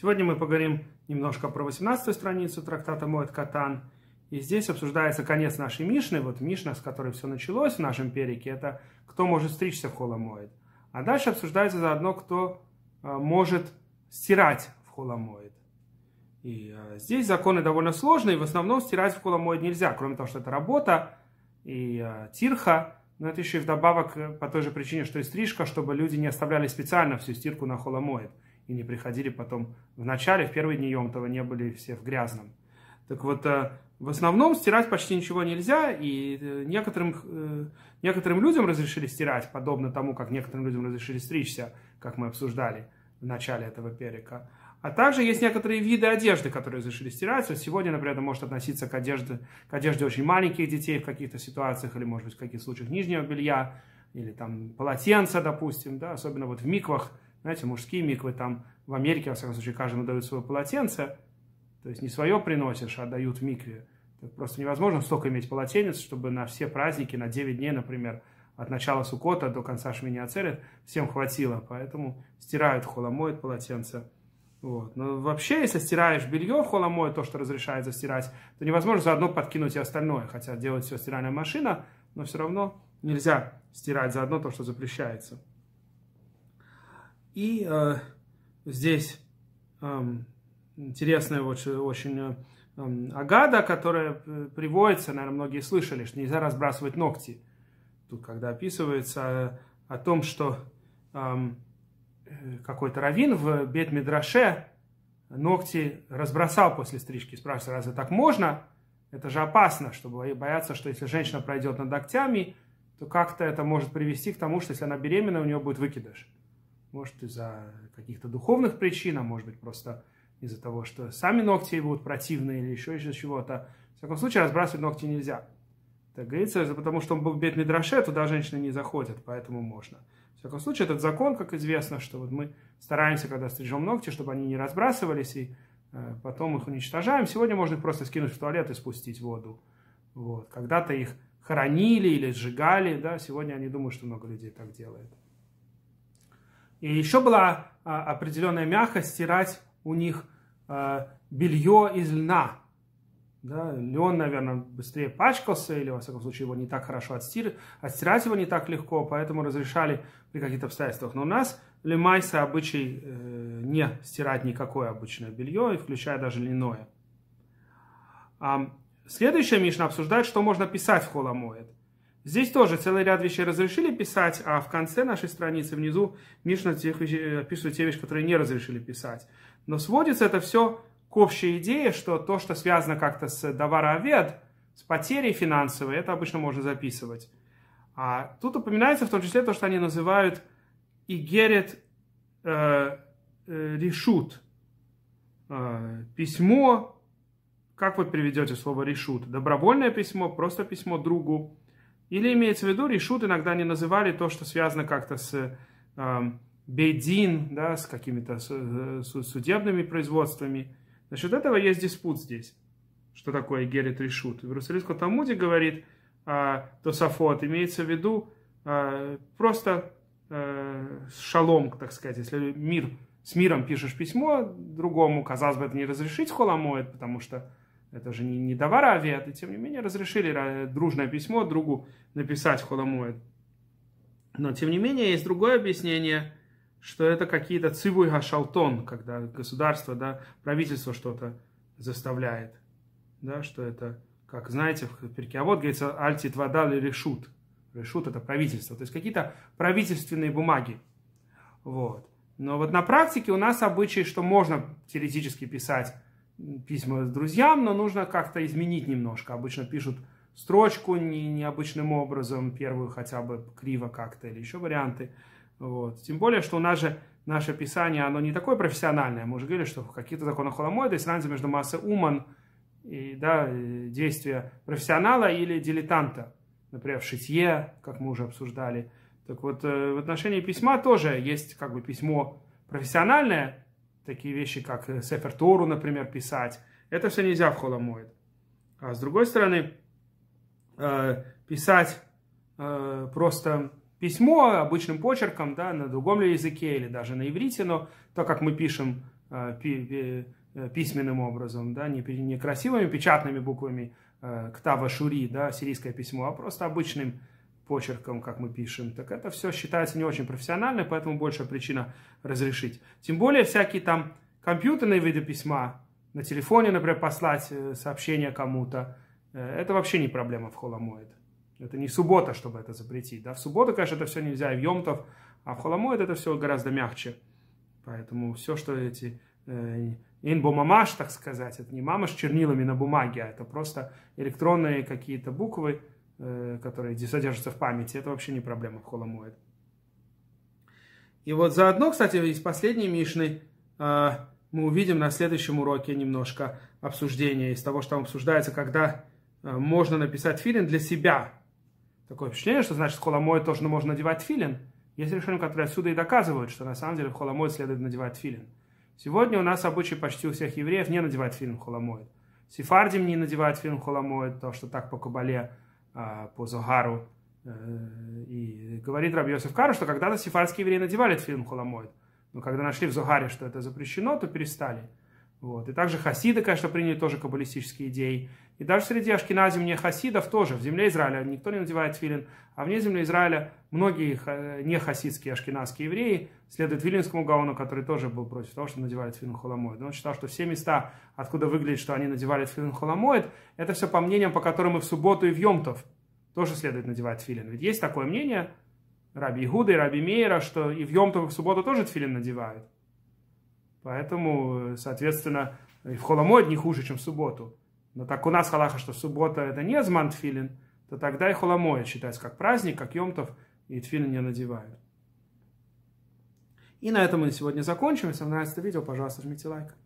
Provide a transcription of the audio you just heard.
Сегодня мы поговорим немножко про 18 страницу трактата Моэд Катан. И здесь обсуждается конец нашей Мишны. Вот Мишна, с которой все началось в нашем перике, это кто может стричься в холомоид. А дальше обсуждается заодно, кто э, может стирать в холомоид. И э, здесь законы довольно сложные, в основном стирать в холомоид нельзя, кроме того, что это работа и э, тирха, но это еще и вдобавок по той же причине, что и стрижка, чтобы люди не оставляли специально всю стирку на холомоид и не приходили потом в начале, в первые дни Йомтова не были все в грязном. Так вот, э, в основном стирать почти ничего нельзя, и э, некоторым, э, некоторым людям разрешили стирать, подобно тому, как некоторым людям разрешили стричься, как мы обсуждали в начале этого перика. А также есть некоторые виды одежды, которые разрешили стирать Сегодня, например, это может относиться к одежде, к одежде очень маленьких детей в каких-то ситуациях, или, может быть, в каких-то случаях нижнего белья, или там полотенца, допустим, да, особенно вот в миквах – знаете, мужские миквы там в Америке, во всяком случае, каждому дают свое полотенце. То есть не свое приносишь, а дают в микве. просто невозможно столько иметь полотенец, чтобы на все праздники, на 9 дней, например, от начала Сукота до конца Шмини Ацерет, всем хватило. Поэтому стирают холомоет полотенце. Вот. Но вообще, если стираешь белье в холомое, то, что разрешается стирать, то невозможно заодно подкинуть и остальное. Хотя делает все стиральная машина, но все равно нельзя стирать заодно то, что запрещается. И э, здесь э, интересная вот, очень э, эм, агада, которая э, приводится, наверное, многие слышали, что нельзя разбрасывать ногти. Тут когда описывается о, э, о том, что эм, э, какой-то раввин в Бет-Мидраше ногти разбросал после стрижки. Спрашивается, разве так можно? Это же опасно, чтобы бояться, что если женщина пройдет над ногтями, то как-то это может привести к тому, что если она беременна, у нее будет выкидыш. Может, из-за каких-то духовных причин, а может быть, просто из-за того, что сами ногти будут противные или еще из за чего-то. В таком случае разбрасывать ногти нельзя. Так говорится, потому что он был в бедный а туда женщины не заходят, поэтому можно. В всяком случае, этот закон, как известно, что вот мы стараемся, когда стрижем ногти, чтобы они не разбрасывались, и э, потом их уничтожаем. Сегодня можно их просто скинуть в туалет и спустить в воду. Вот. Когда-то их хоронили или сжигали, да, сегодня они думают, что много людей так делают. И еще была а, определенная мягкость стирать у них а, белье из льна. Да, лен, наверное, быстрее пачкался, или, во всяком случае, его не так хорошо отстир... отстирать его не так легко, поэтому разрешали при каких-то обстоятельствах. Но у нас лимайсы обычай э, не стирать никакое обычное белье, включая даже льняное. А, следующая Мишна обсуждает, что можно писать в холомоэд. Здесь тоже целый ряд вещей разрешили писать, а в конце нашей страницы внизу Мишна тех вещей, э, пишут те вещи, которые не разрешили писать. Но сводится это все к общей идее, что то, что связано как-то с товароовед, с потерей финансовой, это обычно можно записывать. А тут упоминается в том числе то, что они называют игерет э, э, решут, э, письмо, как вы приведете слово решут, добровольное письмо, просто письмо другу, или имеется в виду, решут иногда не называли то, что связано как-то с э, бейдин, да, с какими-то э, судебными производствами. Насчет этого есть диспут здесь, что такое герет решут. В Иерусалимском Талмуде говорит э, Тософот, имеется в виду э, просто э, шалом, так сказать, если мир, с миром пишешь письмо другому, казалось бы, это не разрешить холамоид, потому что это же не, не товар авиаты, тем не менее разрешили э, дружное письмо другу написать Холомоэд. Но тем не менее есть другое объяснение, что это какие-то цивуй гашалтон, когда государство, да, правительство что-то заставляет, да, что это, как знаете, в Перкиавод говорится альтит вода или решут. Решут это правительство, то есть какие-то правительственные бумаги. Вот. Но вот на практике у нас обычай, что можно теоретически писать письма с друзьям, но нужно как-то изменить немножко. Обычно пишут строчку не, необычным образом, первую хотя бы криво как-то или еще варианты. Вот. Тем более, что у нас же наше писание, оно не такое профессиональное. Мы уже говорили, что в каких-то законах Холомоида есть разница между массой уман и да, э, действия профессионала или дилетанта. Например, в шитье, как мы уже обсуждали. Так вот, э, в отношении письма тоже есть как бы письмо профессиональное, такие вещи, как э, Сефер Тору, например, писать. Это все нельзя в Холомоид. А с другой стороны, э, писать э, просто письмо обычным почерком, да, на другом ли языке или даже на иврите, но то, как мы пишем письменным образом, да, не, не красивыми печатными буквами э, ктава шури, да, сирийское письмо, а просто обычным почерком, как мы пишем, так это все считается не очень профессионально, поэтому большая причина разрешить. Тем более всякие там компьютерные виды письма, на телефоне, например, послать э, сообщение кому-то, э, это вообще не проблема в Холомоид. Это не суббота, чтобы это запретить. Да? В субботу, конечно, это все нельзя, и в Йомтов, а в Холомоид это все гораздо мягче. Поэтому все, что эти э, инбомамаш, так сказать, это не мамаш чернилами на бумаге, а это просто электронные какие-то буквы, Э, которые содержатся в памяти, это вообще не проблема в холомоид. И вот заодно, кстати, из последней Мишны э, мы увидим на следующем уроке немножко обсуждения из того, что там обсуждается, когда э, можно написать филин для себя. Такое впечатление, что значит холомоид тоже можно надевать филин. Есть решения, которые отсюда и доказывают, что на самом деле в холомоид следует надевать филин. Сегодня у нас обычай почти у всех евреев не надевать филин холомоид. Сефардим не надевает филин холомоид, то, что так по кабале а, по Зогару. Э, и говорит Раби Йосиф Кару, что когда-то сифарские евреи надевали фильм Холомойд. Но когда нашли в Зогаре, что это запрещено, то перестали. Вот. И также хасиды, конечно, приняли тоже каббалистические идеи. И даже среди ашкенази не хасидов тоже, в земле Израиля никто не надевает филин, а вне земли Израиля многие э, не хасидские ашкеназские евреи следуют филинскому Гаону, который тоже был против того, что надевали филин холомоид. Он считал, что все места, откуда выглядит, что они надевали филин холомоид, это все по мнениям, по которым и в субботу, и в Йомтов тоже следует надевать филин. Ведь есть такое мнение Раби Игуда и Раби Мейра, что и в Йомтов, и в субботу тоже филин надевают. Поэтому, э, соответственно, и в холомоид не хуже, чем в субботу. Но «Ну так у нас халаха, что суббота это не зман тфилин, то тогда и холомоя считается как праздник, как йомтов, и тфилин не надевают. И на этом мы сегодня закончим. Если вам нравится видео, пожалуйста, жмите лайк.